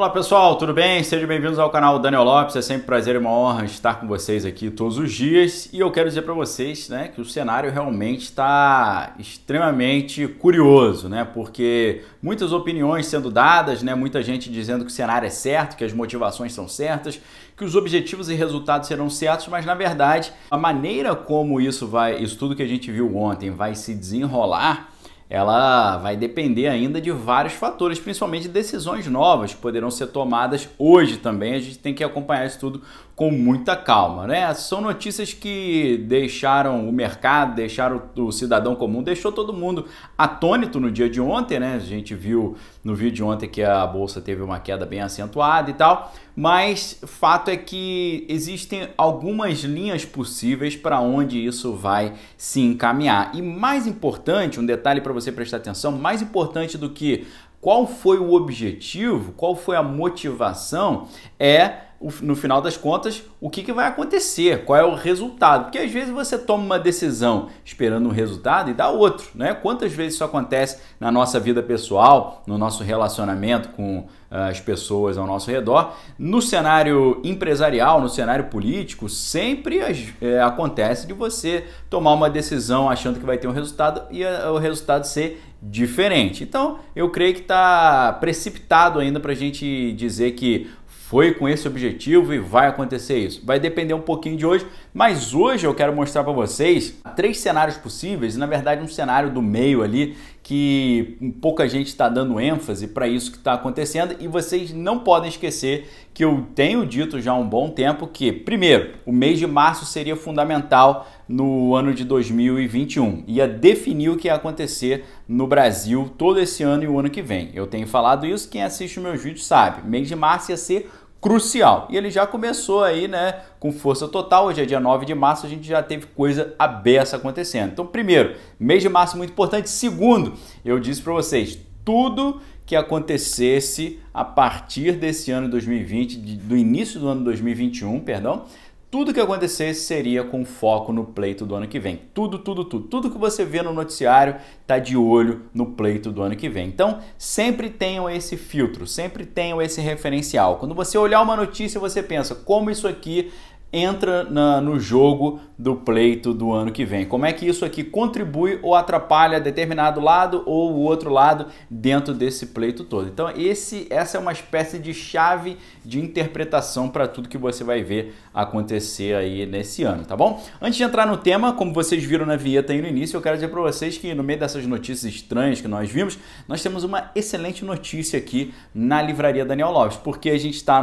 Olá pessoal, tudo bem? Sejam bem-vindos ao canal Daniel Lopes. É sempre um prazer e uma honra estar com vocês aqui todos os dias. E eu quero dizer para vocês, né, que o cenário realmente está extremamente curioso, né? Porque muitas opiniões sendo dadas, né? Muita gente dizendo que o cenário é certo, que as motivações são certas, que os objetivos e resultados serão certos, mas na verdade a maneira como isso vai, isso tudo que a gente viu ontem vai se desenrolar ela vai depender ainda de vários fatores, principalmente decisões novas que poderão ser tomadas hoje também. A gente tem que acompanhar isso tudo com muita calma, né? São notícias que deixaram o mercado, deixaram o cidadão comum, deixou todo mundo atônito no dia de ontem, né? A gente viu no vídeo de ontem que a bolsa teve uma queda bem acentuada e tal, mas fato é que existem algumas linhas possíveis para onde isso vai se encaminhar. E mais importante, um detalhe para você prestar atenção, mais importante do que qual foi o objetivo, qual foi a motivação, é no final das contas, o que, que vai acontecer, qual é o resultado. Porque às vezes você toma uma decisão esperando um resultado e dá outro, né? Quantas vezes isso acontece na nossa vida pessoal, no nosso relacionamento com as pessoas ao nosso redor. No cenário empresarial, no cenário político, sempre é, acontece de você tomar uma decisão achando que vai ter um resultado e é, o resultado ser diferente. Então, eu creio que está precipitado ainda para a gente dizer que foi com esse objetivo e vai acontecer isso. Vai depender um pouquinho de hoje, mas hoje eu quero mostrar para vocês três cenários possíveis, e na verdade um cenário do meio ali que pouca gente está dando ênfase para isso que está acontecendo e vocês não podem esquecer que eu tenho dito já há um bom tempo que, primeiro, o mês de março seria fundamental no ano de 2021, ia definir o que ia acontecer no Brasil todo esse ano e o ano que vem. Eu tenho falado isso, quem assiste os meus vídeos sabe. Mês de março ia ser crucial. E ele já começou aí, né, com força total. Hoje é dia 9 de março, a gente já teve coisa aberta acontecendo. Então, primeiro, mês de março muito importante. Segundo, eu disse para vocês, tudo que acontecesse a partir desse ano 2020, do início do ano 2021, perdão, tudo que acontecesse seria com foco no pleito do ano que vem. Tudo, tudo, tudo. Tudo que você vê no noticiário está de olho no pleito do ano que vem. Então, sempre tenham esse filtro, sempre tenham esse referencial. Quando você olhar uma notícia, você pensa como isso aqui entra na, no jogo do pleito do ano que vem. Como é que isso aqui contribui ou atrapalha determinado lado ou o outro lado dentro desse pleito todo? Então, esse, essa é uma espécie de chave de interpretação para tudo que você vai ver acontecer aí nesse ano, tá bom? Antes de entrar no tema, como vocês viram na vinheta aí no início, eu quero dizer para vocês que no meio dessas notícias estranhas que nós vimos, nós temos uma excelente notícia aqui na livraria Daniel Lopes, porque a gente está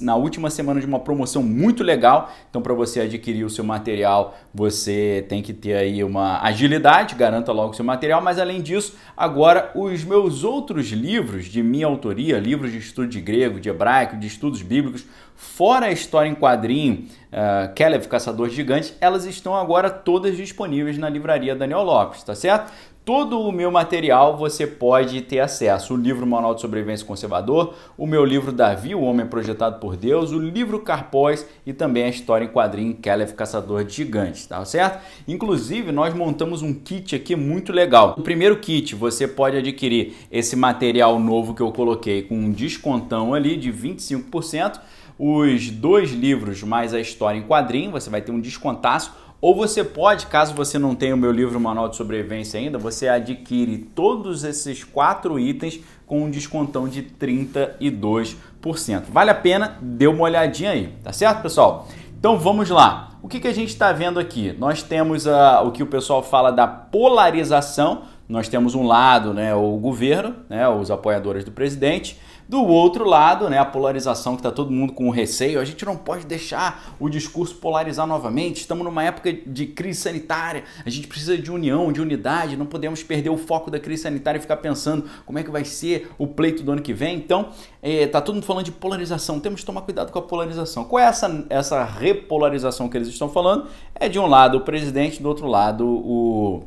na última semana de uma promoção muito legal então, para você adquirir o seu material, você tem que ter aí uma agilidade, garanta logo o seu material. Mas além disso, agora os meus outros livros de minha autoria, livros de estudo de grego, de hebraico, de estudos bíblicos, fora a história em quadrinho, uh, Caleb, Caçador Gigante, elas estão agora todas disponíveis na livraria Daniel Lopes, tá certo? Todo o meu material você pode ter acesso. O livro Manual de Sobrevivência Conservador, o meu livro Davi, o Homem Projetado por Deus, o livro Carpós e também a história em quadrinho Kelef Caçador de Gigantes, tá certo? Inclusive, nós montamos um kit aqui muito legal. O primeiro kit, você pode adquirir esse material novo que eu coloquei com um descontão ali de 25%, os dois livros mais a história em quadrinho, você vai ter um descontaço ou você pode, caso você não tenha o meu livro Manual de Sobrevivência ainda, você adquire todos esses quatro itens com um descontão de 32%. Vale a pena, dê uma olhadinha aí, tá certo, pessoal? Então vamos lá. O que, que a gente está vendo aqui? Nós temos a, o que o pessoal fala da polarização. Nós temos um lado, né, o governo, né, os apoiadores do presidente, do outro lado, né, a polarização que está todo mundo com receio, a gente não pode deixar o discurso polarizar novamente. Estamos numa época de crise sanitária, a gente precisa de união, de unidade, não podemos perder o foco da crise sanitária e ficar pensando como é que vai ser o pleito do ano que vem. Então, está é, tá todo mundo falando de polarização, temos que tomar cuidado com a polarização. Qual é essa, essa repolarização que eles estão falando? É de um lado o presidente, do outro lado o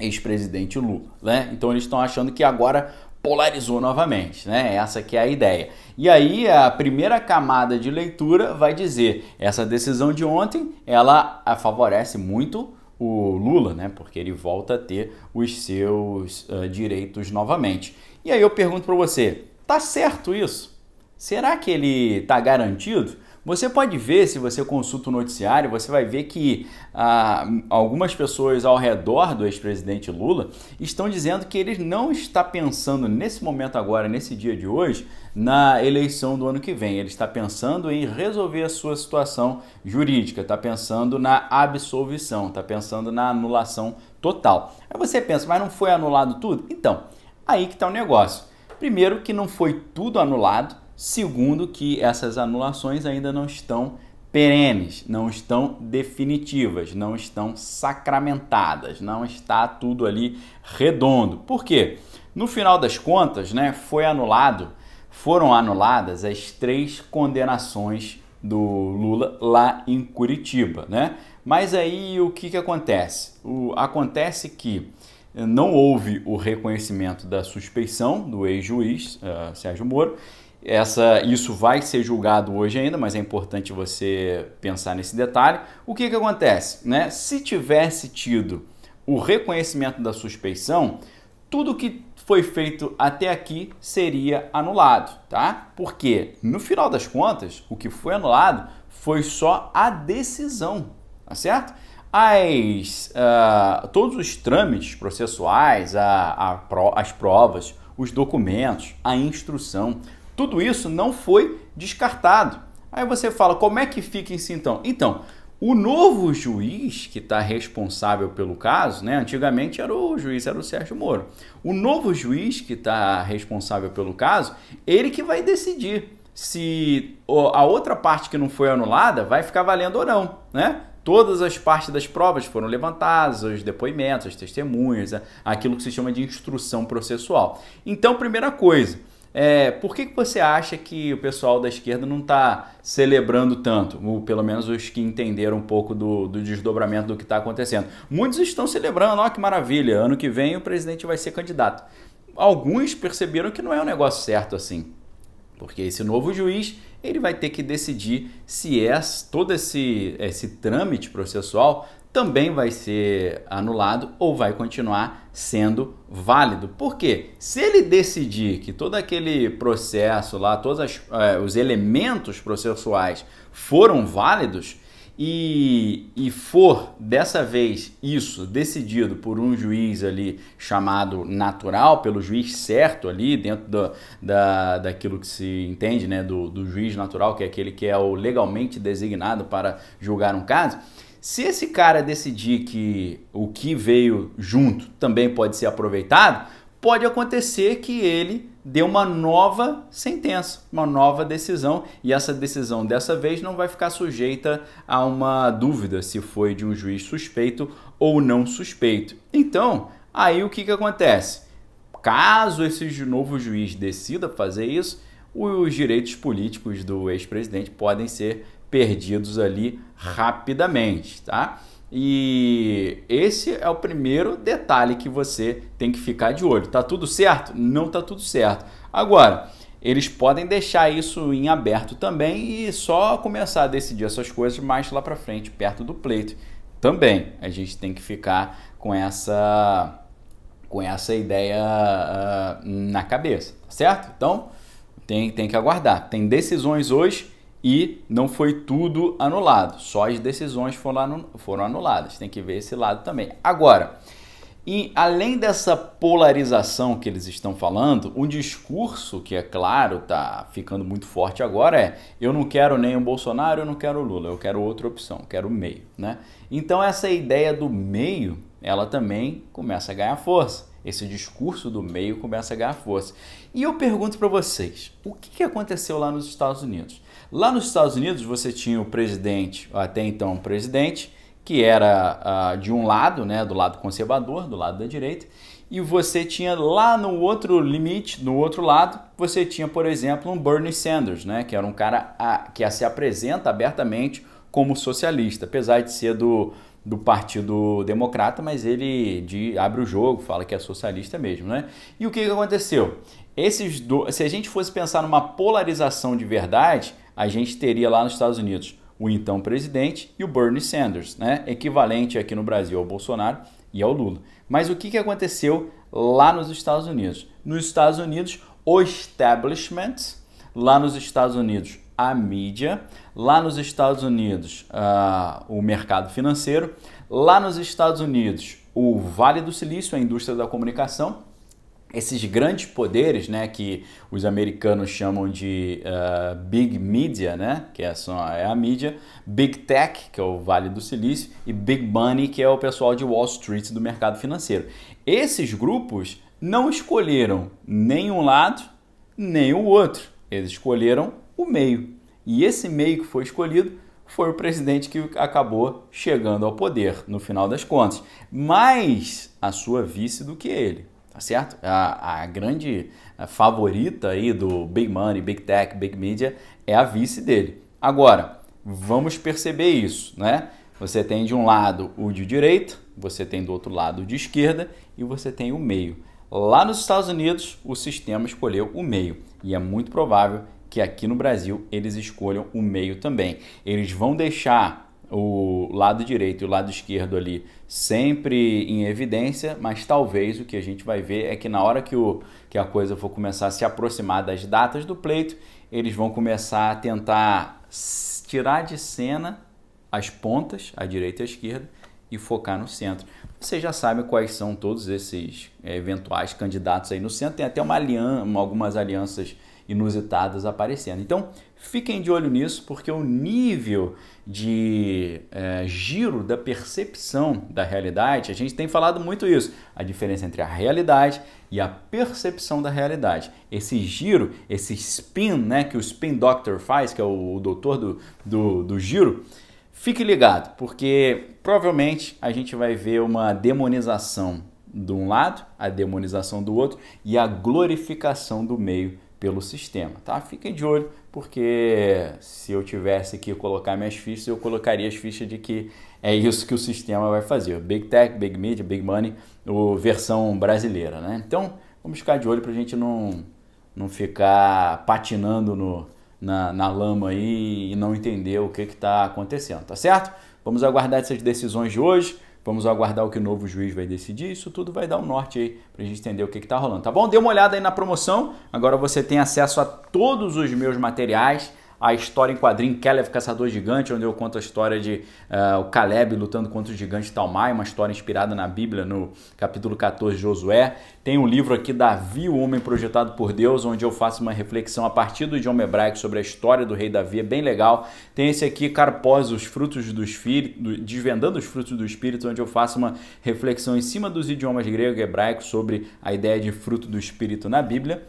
ex-presidente Lula, né? Então eles estão achando que agora polarizou novamente, né? Essa que é a ideia. E aí a primeira camada de leitura vai dizer, essa decisão de ontem, ela ah, favorece muito o Lula, né? Porque ele volta a ter os seus uh, direitos novamente. E aí eu pergunto para você, tá certo isso? Será que ele tá garantido? Você pode ver, se você consulta o noticiário, você vai ver que ah, algumas pessoas ao redor do ex-presidente Lula estão dizendo que ele não está pensando nesse momento agora, nesse dia de hoje, na eleição do ano que vem. Ele está pensando em resolver a sua situação jurídica, está pensando na absolvição, está pensando na anulação total. Aí você pensa, mas não foi anulado tudo? Então, aí que está o negócio. Primeiro que não foi tudo anulado, Segundo, que essas anulações ainda não estão perenes, não estão definitivas, não estão sacramentadas, não está tudo ali redondo. Por quê? No final das contas, né, foi anulado, foram anuladas as três condenações do Lula lá em Curitiba, né? Mas aí o que, que acontece? O, acontece que não houve o reconhecimento da suspeição do ex-juiz uh, Sérgio Moro essa, isso vai ser julgado hoje ainda, mas é importante você pensar nesse detalhe. O que, que acontece? Né? Se tivesse tido o reconhecimento da suspeição, tudo que foi feito até aqui seria anulado, tá? Porque no final das contas, o que foi anulado foi só a decisão, tá certo? As, uh, todos os trâmites processuais, a, a pro, as provas, os documentos, a instrução, tudo isso não foi descartado. Aí você fala, como é que fica isso então? Então, o novo juiz que está responsável pelo caso, né? Antigamente era o juiz, era o Sérgio Moro. O novo juiz que está responsável pelo caso, ele que vai decidir se a outra parte que não foi anulada vai ficar valendo ou não, né? Todas as partes das provas foram levantadas, os depoimentos, as testemunhas, aquilo que se chama de instrução processual. Então, primeira coisa, é, por que, que você acha que o pessoal da esquerda não está celebrando tanto? Ou pelo menos os que entenderam um pouco do, do desdobramento do que está acontecendo. Muitos estão celebrando, olha que maravilha, ano que vem o presidente vai ser candidato. Alguns perceberam que não é um negócio certo assim, porque esse novo juiz ele vai ter que decidir se é, todo esse, esse trâmite processual também vai ser anulado ou vai continuar sendo válido. Porque se ele decidir que todo aquele processo lá, todos as, é, os elementos processuais foram válidos e, e for dessa vez isso decidido por um juiz ali chamado natural, pelo juiz certo ali, dentro da, da, daquilo que se entende né, do, do juiz natural, que é aquele que é o legalmente designado para julgar um caso se esse cara decidir que o que veio junto também pode ser aproveitado, pode acontecer que ele dê uma nova sentença, uma nova decisão, e essa decisão dessa vez não vai ficar sujeita a uma dúvida se foi de um juiz suspeito ou não suspeito. Então, aí o que, que acontece? Caso esse novo juiz decida fazer isso, os direitos políticos do ex-presidente podem ser perdidos ali rapidamente, tá? E esse é o primeiro detalhe que você tem que ficar de olho. Tá tudo certo? Não tá tudo certo. Agora, eles podem deixar isso em aberto também e só começar a decidir essas coisas mais lá para frente, perto do pleito. Também a gente tem que ficar com essa com essa ideia uh, na cabeça, tá certo? Então, tem, tem que aguardar. Tem decisões hoje e não foi tudo anulado, só as decisões foram anuladas. Tem que ver esse lado também. Agora, e além dessa polarização que eles estão falando, um discurso que é claro, tá ficando muito forte agora é: eu não quero nem o Bolsonaro, eu não quero o Lula, eu quero outra opção, quero o meio, né? Então essa ideia do meio, ela também começa a ganhar força. Esse discurso do meio começa a ganhar força. E eu pergunto para vocês, o que aconteceu lá nos Estados Unidos? Lá nos Estados Unidos você tinha o presidente, até então o presidente, que era uh, de um lado, né, do lado conservador, do lado da direita, e você tinha lá no outro limite, no outro lado, você tinha, por exemplo, um Bernie Sanders, né, que era um cara a, que a se apresenta abertamente como socialista, apesar de ser do, do Partido Democrata, mas ele de, abre o jogo, fala que é socialista mesmo, né? E o que, que aconteceu? Esses do, se a gente fosse pensar numa polarização de verdade, a gente teria lá nos Estados Unidos o então presidente e o Bernie Sanders, né? equivalente aqui no Brasil ao Bolsonaro e ao Lula. Mas o que, que aconteceu lá nos Estados Unidos? Nos Estados Unidos, o establishment, lá nos Estados Unidos, a mídia, lá nos Estados Unidos, uh, o mercado financeiro, lá nos Estados Unidos, o Vale do Silício, a indústria da comunicação, esses grandes poderes, né, que os americanos chamam de uh, big media, né, que é, só, é a mídia, big tech, que é o Vale do Silício, e big money, que é o pessoal de Wall Street do mercado financeiro. Esses grupos não escolheram nem um lado nem o outro, eles escolheram o meio. E esse meio que foi escolhido foi o presidente que acabou chegando ao poder, no final das contas, mais a sua vice do que ele tá certo? A, a grande favorita aí do Big Money, Big Tech, Big Media é a vice dele. Agora, vamos perceber isso, né? Você tem de um lado o de direita, você tem do outro lado o de esquerda e você tem o meio. Lá nos Estados Unidos, o sistema escolheu o meio e é muito provável que aqui no Brasil eles escolham o meio também. Eles vão deixar o lado direito e o lado esquerdo ali sempre em evidência, mas talvez o que a gente vai ver é que na hora que, o, que a coisa for começar a se aproximar das datas do pleito, eles vão começar a tentar tirar de cena as pontas, a direita e a esquerda, e focar no centro. Você já sabe quais são todos esses é, eventuais candidatos aí no centro, tem até uma aliança, algumas alianças inusitadas aparecendo. Então, Fiquem de olho nisso, porque o nível de é, giro da percepção da realidade, a gente tem falado muito isso, a diferença entre a realidade e a percepção da realidade. Esse giro, esse spin né, que o spin doctor faz, que é o, o doutor do, do, do giro, fique ligado, porque provavelmente a gente vai ver uma demonização de um lado, a demonização do outro e a glorificação do meio pelo sistema, tá? Fiquem de olho, porque se eu tivesse que colocar minhas fichas, eu colocaria as fichas de que é isso que o sistema vai fazer. Big Tech, Big Media, Big Money, o versão brasileira, né? Então, vamos ficar de olho para a gente não, não ficar patinando no, na, na lama aí e não entender o que está acontecendo, tá certo? Vamos aguardar essas decisões de hoje. Vamos aguardar o que o novo juiz vai decidir. Isso tudo vai dar um norte aí para a gente entender o que está rolando, tá bom? Dê uma olhada aí na promoção. Agora você tem acesso a todos os meus materiais a história em quadrinho Caleb Caçador Gigante, onde eu conto a história de uh, o Caleb lutando contra o gigante Talmai, uma história inspirada na Bíblia, no capítulo 14 de Josué. Tem o um livro aqui, Davi, o Homem Projetado por Deus, onde eu faço uma reflexão a partir do idioma hebraico sobre a história do rei Davi, é bem legal. Tem esse aqui, Carpós, os frutos do Espírito, Desvendando os Frutos do Espírito, onde eu faço uma reflexão em cima dos idiomas grego e hebraico sobre a ideia de fruto do Espírito na Bíblia.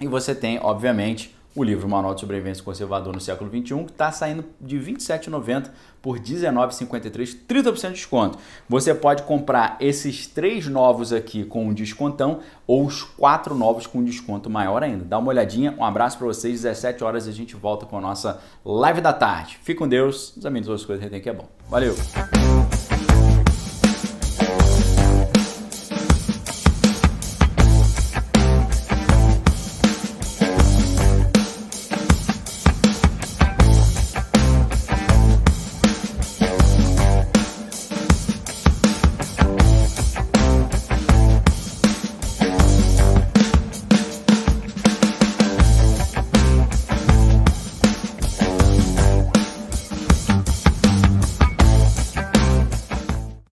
E você tem, obviamente, o livro Manual de Sobrevivência Conservador no Século XXI, que está saindo de R$ 27,90 por R$ 19,53, 30% de desconto. Você pode comprar esses três novos aqui com um descontão ou os quatro novos com um desconto maior ainda. Dá uma olhadinha, um abraço para vocês, 17 horas a gente volta com a nossa live da tarde. Fique com Deus, amigos. todas as coisas que tem que é bom. Valeu!